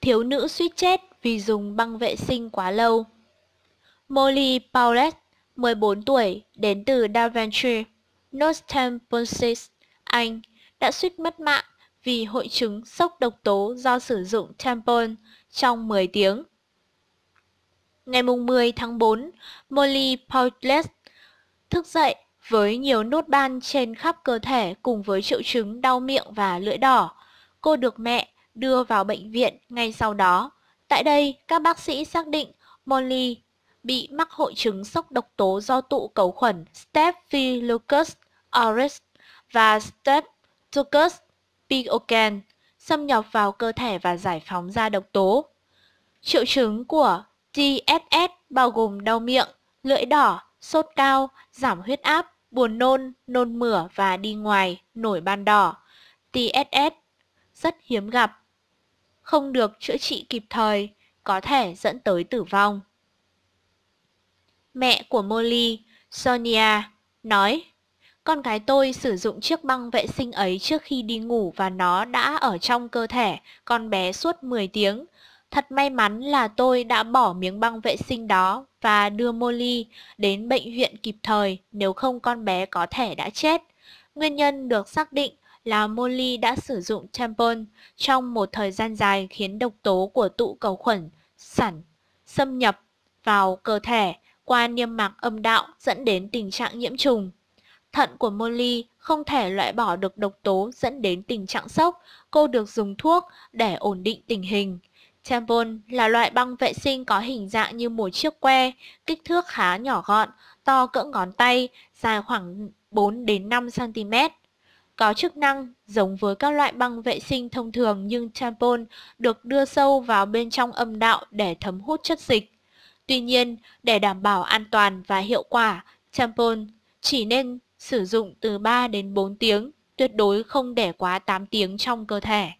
thiếu nữ suýt chết vì dùng băng vệ sinh quá lâu. Molly Powlett, 14 tuổi, đến từ Daventry, Northamptonshire, Anh, đã suýt mất mạng vì hội chứng sốc độc tố do sử dụng tampon trong 10 tiếng. Ngày 10 tháng 4, Molly Powlett thức dậy với nhiều nốt ban trên khắp cơ thể cùng với triệu chứng đau miệng và lưỡi đỏ. Cô được mẹ đưa vào bệnh viện ngay sau đó. Tại đây, các bác sĩ xác định Molly bị mắc hội chứng sốc độc tố do tụ cầu khuẩn Staphylococcus aureus và Staphylococcus pyogen xâm nhập vào cơ thể và giải phóng ra độc tố. Triệu chứng của TSS bao gồm đau miệng, lưỡi đỏ, sốt cao, giảm huyết áp, buồn nôn, nôn mửa và đi ngoài, nổi ban đỏ. TSS rất hiếm gặp không được chữa trị kịp thời, có thể dẫn tới tử vong. Mẹ của Molly, Sonia, nói Con gái tôi sử dụng chiếc băng vệ sinh ấy trước khi đi ngủ và nó đã ở trong cơ thể con bé suốt 10 tiếng. Thật may mắn là tôi đã bỏ miếng băng vệ sinh đó và đưa Molly đến bệnh viện kịp thời nếu không con bé có thể đã chết. Nguyên nhân được xác định là Molly đã sử dụng tampon trong một thời gian dài khiến độc tố của tụ cầu khuẩn sẵn xâm nhập vào cơ thể qua niêm mạc âm đạo dẫn đến tình trạng nhiễm trùng. Thận của Molly không thể loại bỏ được độc tố dẫn đến tình trạng sốc, cô được dùng thuốc để ổn định tình hình. Tampon là loại băng vệ sinh có hình dạng như một chiếc que, kích thước khá nhỏ gọn, to cỡ ngón tay, dài khoảng 4 đến 5 cm có chức năng giống với các loại băng vệ sinh thông thường nhưng tampon được đưa sâu vào bên trong âm đạo để thấm hút chất dịch. Tuy nhiên, để đảm bảo an toàn và hiệu quả, tampon chỉ nên sử dụng từ 3 đến 4 tiếng, tuyệt đối không để quá 8 tiếng trong cơ thể.